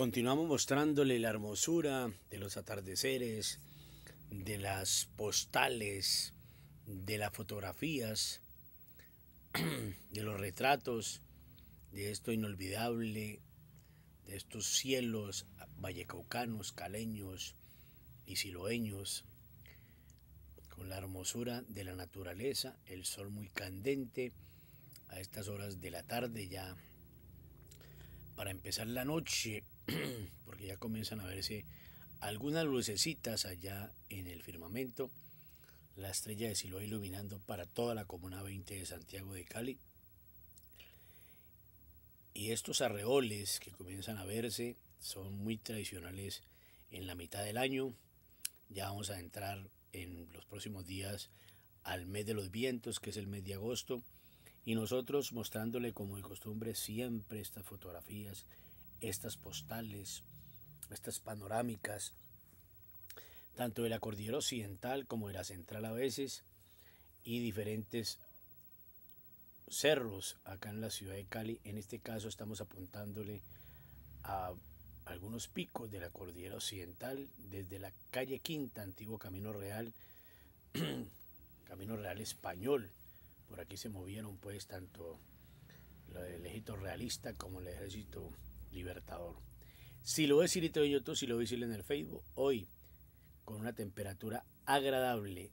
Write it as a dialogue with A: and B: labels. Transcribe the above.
A: Continuamos mostrándole la hermosura de los atardeceres, de las postales, de las fotografías, de los retratos, de esto inolvidable, de estos cielos vallecaucanos, caleños y siloeños, con la hermosura de la naturaleza, el sol muy candente a estas horas de la tarde ya para empezar la noche, porque ya comienzan a verse algunas lucecitas allá en el firmamento, la estrella de Silo iluminando para toda la Comuna 20 de Santiago de Cali. Y estos arreoles que comienzan a verse son muy tradicionales en la mitad del año. Ya vamos a entrar en los próximos días al mes de los vientos, que es el mes de agosto y nosotros mostrándole como de costumbre siempre estas fotografías, estas postales, estas panorámicas, tanto de la cordillera occidental como de la central a veces, y diferentes cerros acá en la ciudad de Cali. En este caso estamos apuntándole a algunos picos de la cordillera occidental, desde la calle Quinta, antiguo Camino Real, Camino Real Español, por aquí se movieron pues tanto el ejército realista como el ejército libertador. Si lo ves, en YouTube, si lo ves en el Facebook, hoy con una temperatura agradable